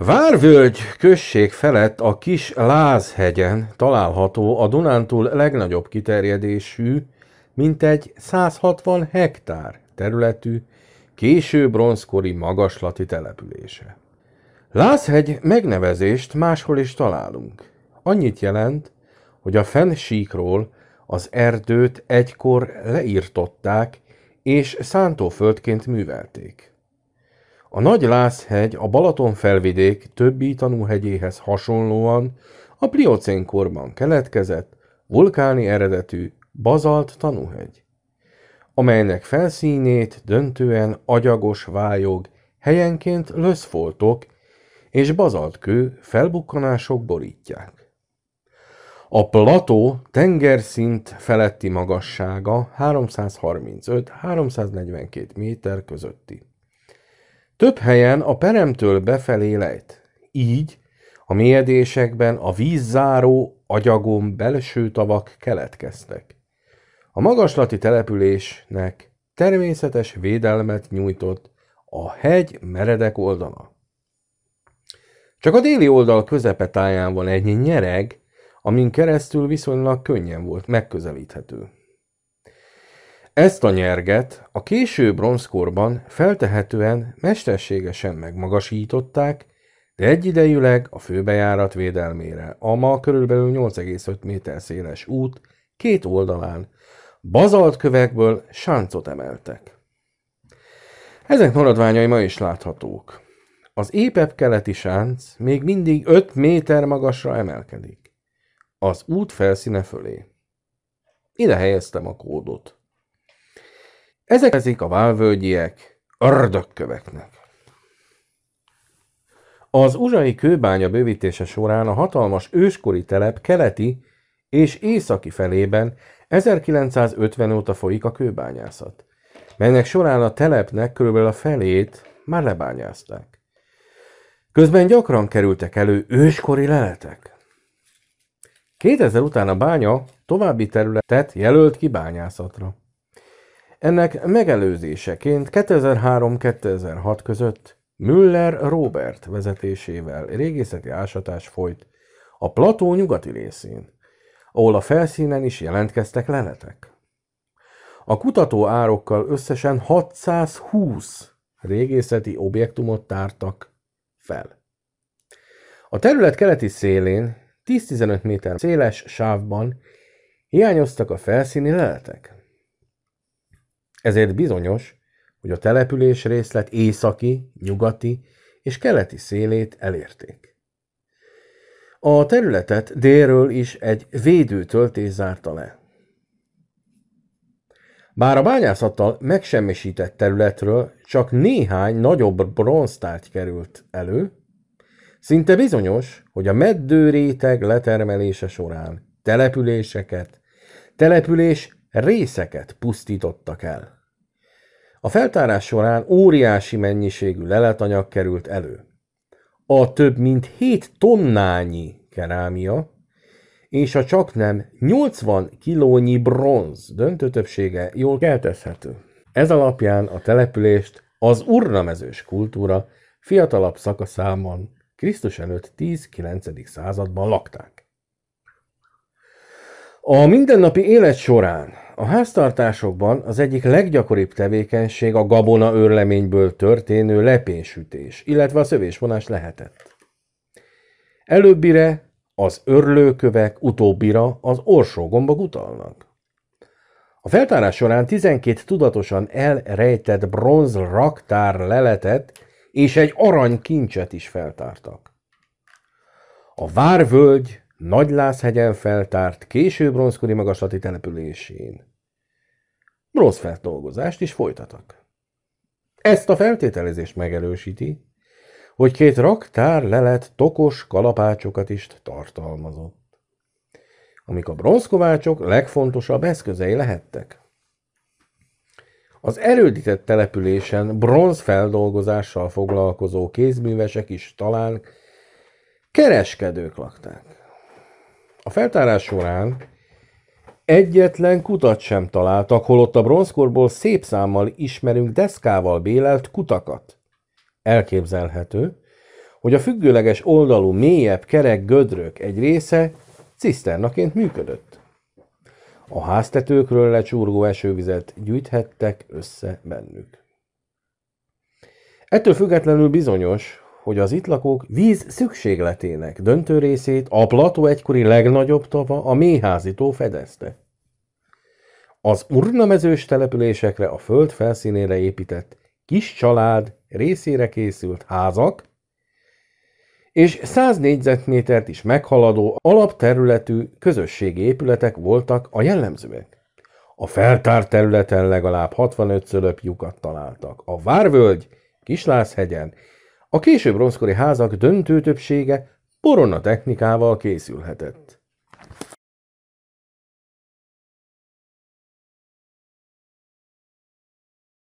Várvölgy község felett a kis Lázhegyen található a Dunántúl legnagyobb kiterjedésű, mintegy 160 hektár területű, késő bronzkori magaslati települése. Lázhegy megnevezést máshol is találunk. Annyit jelent, hogy a fensíkról az erdőt egykor leírtották és szántóföldként művelték. A Nagy Lászhegy a Balaton felvidék többi tanúhegyéhez hasonlóan a pliocén korban keletkezett, vulkáni eredetű bazalt tanúhegy, amelynek felszínét döntően agyagos vályog, helyenként löszfoltok és bazaltkő felbukkanások borítják. A plató tengerszint feletti magassága 335-342 méter közötti. Több helyen a peremtől befelé lejt. Így a mélyedésekben a vízzáró agyagon belső tavak keletkeztek. A magaslati településnek természetes védelmet nyújtott a hegy meredek oldala. Csak a déli oldal táján van egy nyereg, amin keresztül viszonylag könnyen volt megközelíthető. Ezt a nyerget a késő bronzkorban feltehetően mesterségesen megmagasították, de egyidejűleg a főbejárat védelmére a ma körülbelül 8,5 méter széles út két oldalán bazaltkövekből sáncot emeltek. Ezek maradványai ma is láthatók. Az épebb keleti sánc még mindig 5 méter magasra emelkedik. Az út felszíne fölé. Ide helyeztem a kódot. Ezek ezik a válvölgyiek ördögköveknek. Az uzsai kőbánya bővítése során a hatalmas őskori telep keleti és északi felében 1950 óta folyik a kőbányászat, melynek során a telepnek körülbelül a felét már lebányázták. Közben gyakran kerültek elő őskori leletek. 2000 után a bánya további területet jelölt ki bányászatra. Ennek megelőzéseként 2003-2006 között Müller Robert vezetésével régészeti ásatás folyt a plató nyugati részén, ahol a felszínen is jelentkeztek leletek. A kutató árokkal összesen 620 régészeti objektumot tártak fel. A terület keleti szélén 10-15 méter széles sávban hiányoztak a felszíni leletek. Ezért bizonyos, hogy a település részlet északi, nyugati és keleti szélét elérték. A területet délről is egy védőtöltés zárta le. Bár a bányászattal megsemmisített területről csak néhány nagyobb bronztárgy került elő, szinte bizonyos, hogy a meddő réteg letermelése során településeket, település részeket pusztítottak el. A feltárás során óriási mennyiségű leletanyag került elő. A több mint 7 tonnányi kerámia és a csak nem 80 kilónyi bronz döntő többsége jól keltezhető. Ez alapján a települést az urnamezős kultúra fiatalabb szakaszában Krisztus előtt 10-9. században lakták. A mindennapi élet során a háztartásokban az egyik leggyakoribb tevékenység a gabona őrleményből történő lepénysütés, illetve a szövésvonás lehetett. Előbbire az örlőkövek, utóbbira az orsógombok utalnak. A feltárás során 12 tudatosan elrejtett bronz raktár leletet és egy arany kincset is feltártak. A várvölgy Nagylászhegyen feltárt, késő bronzkori magaslati településén. Bronzfeldolgozást is folytatak. Ezt a feltételezést megerősíti, hogy két raktár lelet tokos kalapácsokat is tartalmazott, amik a bronzkovácsok legfontosabb eszközei lehettek. Az erődített településen bronzfeldolgozással foglalkozó kézművesek is talán kereskedők lakták. A feltárás során egyetlen kutat sem találtak, holott a bronzkorból szép számmal ismerünk deszkával bélelt kutakat. Elképzelhető, hogy a függőleges oldalú mélyebb kerek gödrök egy része ciszternaként működött. A háztetőkről lecsúrgó esővizet gyűjthettek össze bennük. Ettől függetlenül bizonyos, hogy az itt lakók víz szükségletének döntő részét a plató egykori legnagyobb tava, a Méházi tó fedezte. Az urnamezős településekre a föld felszínére épített kis család részére készült házak, és 100 négyzetmétert is meghaladó alapterületű közösségi épületek voltak a jellemzőek. A feltárt területen legalább 65 lyukat találtak. A Várvölgy, Kislászhegyen a késő bronzkori házak döntő többsége borona technikával készülhetett.